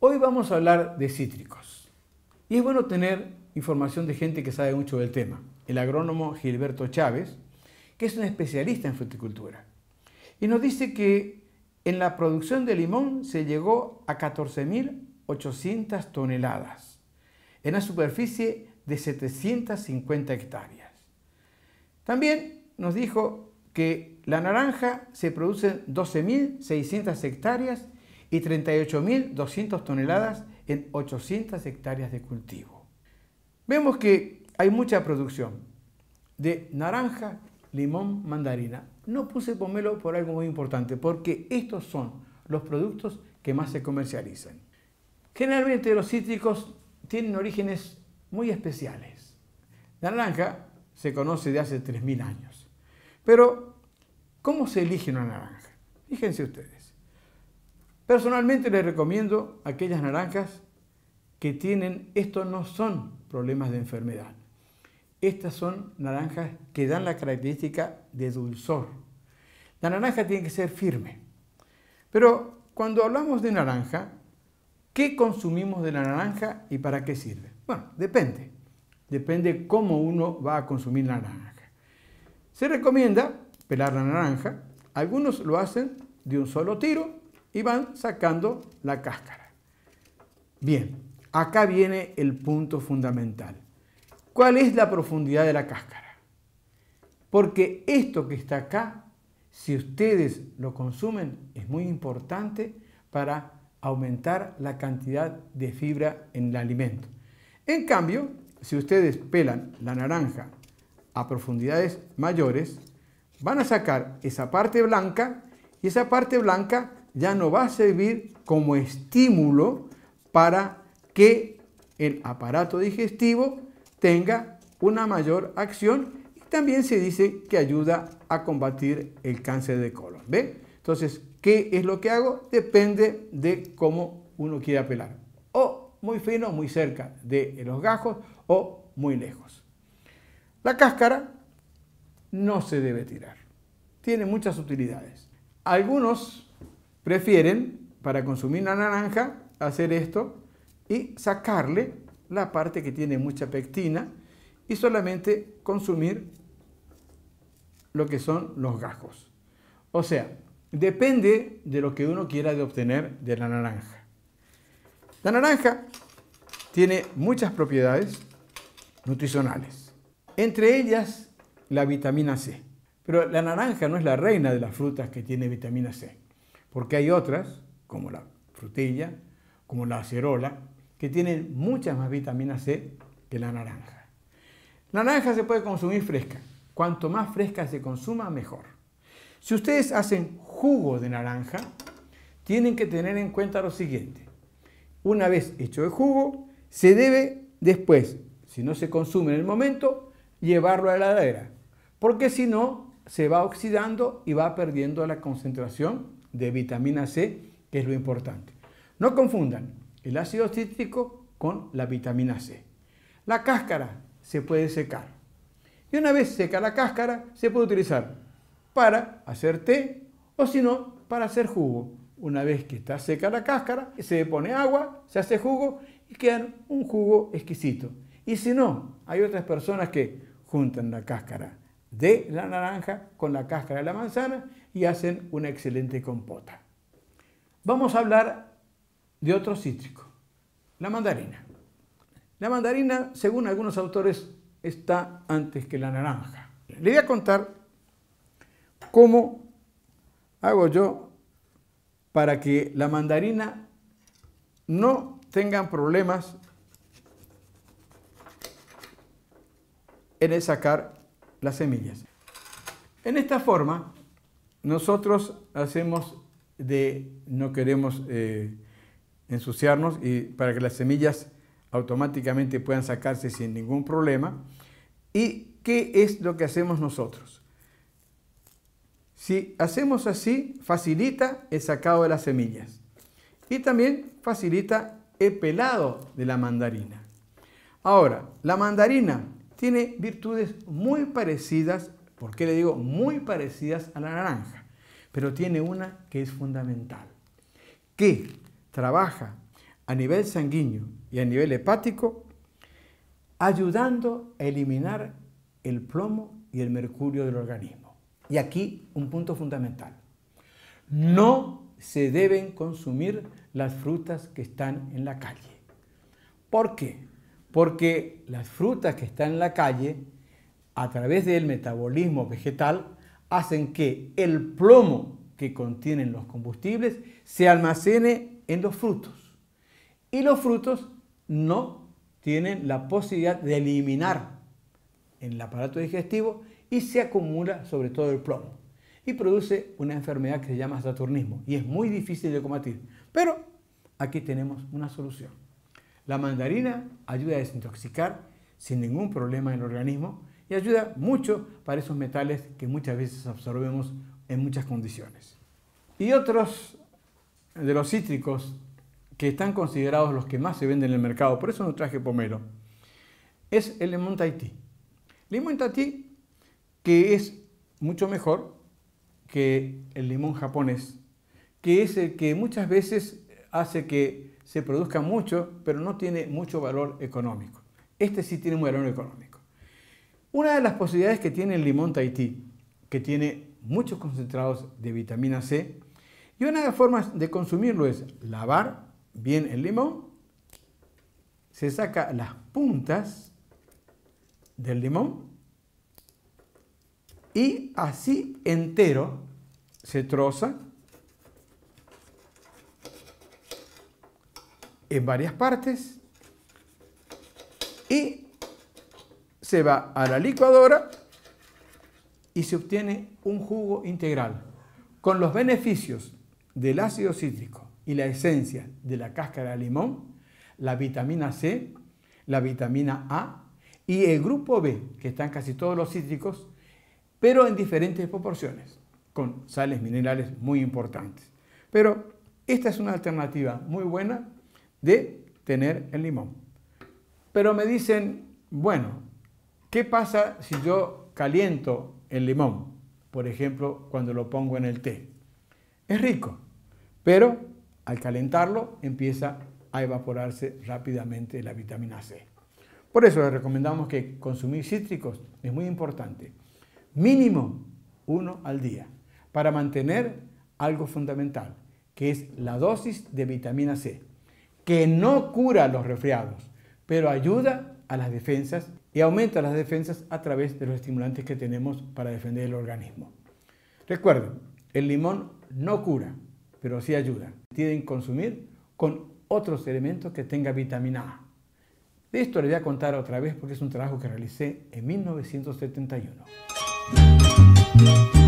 Hoy vamos a hablar de cítricos. Y es bueno tener información de gente que sabe mucho del tema. El agrónomo Gilberto Chávez, que es un especialista en fruticultura. Y nos dice que en la producción de limón se llegó a 14.800 toneladas, en una superficie de 750 hectáreas. También nos dijo que la naranja se en 12.600 hectáreas y 38.200 toneladas en 800 hectáreas de cultivo. Vemos que hay mucha producción de naranja, limón, mandarina. No puse pomelo por algo muy importante, porque estos son los productos que más se comercializan. Generalmente los cítricos tienen orígenes muy especiales. La naranja se conoce de hace 3.000 años. Pero, ¿cómo se elige una naranja? Fíjense ustedes. Personalmente les recomiendo aquellas naranjas que tienen, estos no son problemas de enfermedad. Estas son naranjas que dan la característica de dulzor. La naranja tiene que ser firme. Pero cuando hablamos de naranja, ¿qué consumimos de la naranja y para qué sirve? Bueno, depende depende cómo uno va a consumir la naranja. Se recomienda pelar la naranja, algunos lo hacen de un solo tiro y van sacando la cáscara. Bien, acá viene el punto fundamental. ¿Cuál es la profundidad de la cáscara? Porque esto que está acá, si ustedes lo consumen, es muy importante para aumentar la cantidad de fibra en el alimento. En cambio, si ustedes pelan la naranja a profundidades mayores, van a sacar esa parte blanca y esa parte blanca ya no va a servir como estímulo para que el aparato digestivo tenga una mayor acción y también se dice que ayuda a combatir el cáncer de colon. ¿Ve? Entonces, ¿qué es lo que hago? Depende de cómo uno quiera pelar. O muy fino, muy cerca de los gajos o muy lejos. La cáscara no se debe tirar. Tiene muchas utilidades. Algunos prefieren, para consumir la naranja, hacer esto y sacarle la parte que tiene mucha pectina y solamente consumir lo que son los gajos. O sea, depende de lo que uno quiera de obtener de la naranja. La naranja tiene muchas propiedades nutricionales. Entre ellas, la vitamina C. Pero la naranja no es la reina de las frutas que tiene vitamina C, porque hay otras, como la frutilla, como la acerola, que tienen muchas más vitamina C que la naranja. La naranja se puede consumir fresca. Cuanto más fresca se consuma, mejor. Si ustedes hacen jugo de naranja, tienen que tener en cuenta lo siguiente. Una vez hecho el jugo, se debe después si no se consume en el momento, llevarlo a la heladera, porque si no, se va oxidando y va perdiendo la concentración de vitamina C, que es lo importante. No confundan el ácido cítrico con la vitamina C. La cáscara se puede secar. Y una vez seca la cáscara, se puede utilizar para hacer té o si no, para hacer jugo. Una vez que está seca la cáscara, se pone agua, se hace jugo y queda un jugo exquisito. Y si no, hay otras personas que juntan la cáscara de la naranja con la cáscara de la manzana y hacen una excelente compota. Vamos a hablar de otro cítrico, la mandarina. La mandarina, según algunos autores, está antes que la naranja. Le voy a contar cómo hago yo para que la mandarina no tenga problemas en el sacar las semillas. En esta forma, nosotros hacemos de, no queremos eh, ensuciarnos y para que las semillas automáticamente puedan sacarse sin ningún problema. ¿Y qué es lo que hacemos nosotros? Si hacemos así, facilita el sacado de las semillas y también facilita el pelado de la mandarina. Ahora, la mandarina tiene virtudes muy parecidas, ¿por qué le digo muy parecidas a la naranja? Pero tiene una que es fundamental, que trabaja a nivel sanguíneo y a nivel hepático, ayudando a eliminar el plomo y el mercurio del organismo. Y aquí un punto fundamental. No se deben consumir las frutas que están en la calle. ¿Por qué? porque las frutas que están en la calle, a través del metabolismo vegetal, hacen que el plomo que contienen los combustibles se almacene en los frutos. Y los frutos no tienen la posibilidad de eliminar en el aparato digestivo y se acumula sobre todo el plomo. Y produce una enfermedad que se llama saturnismo y es muy difícil de combatir. Pero aquí tenemos una solución. La mandarina ayuda a desintoxicar sin ningún problema el organismo y ayuda mucho para esos metales que muchas veces absorbemos en muchas condiciones. Y otros de los cítricos que están considerados los que más se venden en el mercado, por eso no traje pomelo, es el limón tahití. Limón tahití que es mucho mejor que el limón japonés, que es el que muchas veces hace que se produzca mucho, pero no tiene mucho valor económico. Este sí tiene un valor económico. Una de las posibilidades que tiene el limón Tahití, que tiene muchos concentrados de vitamina C, y una de las formas de consumirlo es lavar bien el limón, se saca las puntas del limón y así entero se troza en varias partes y se va a la licuadora y se obtiene un jugo integral con los beneficios del ácido cítrico y la esencia de la cáscara de limón, la vitamina C, la vitamina A y el grupo B, que están casi todos los cítricos, pero en diferentes proporciones, con sales minerales muy importantes. Pero esta es una alternativa muy buena de tener el limón. Pero me dicen, bueno, ¿qué pasa si yo caliento el limón? Por ejemplo, cuando lo pongo en el té. Es rico, pero al calentarlo empieza a evaporarse rápidamente la vitamina C. Por eso les recomendamos que consumir cítricos es muy importante. Mínimo uno al día para mantener algo fundamental, que es la dosis de vitamina C que no cura los resfriados, pero ayuda a las defensas y aumenta las defensas a través de los estimulantes que tenemos para defender el organismo. Recuerden, el limón no cura, pero sí ayuda. Tienen que consumir con otros elementos que tenga vitamina A. De esto les voy a contar otra vez porque es un trabajo que realicé en 1971.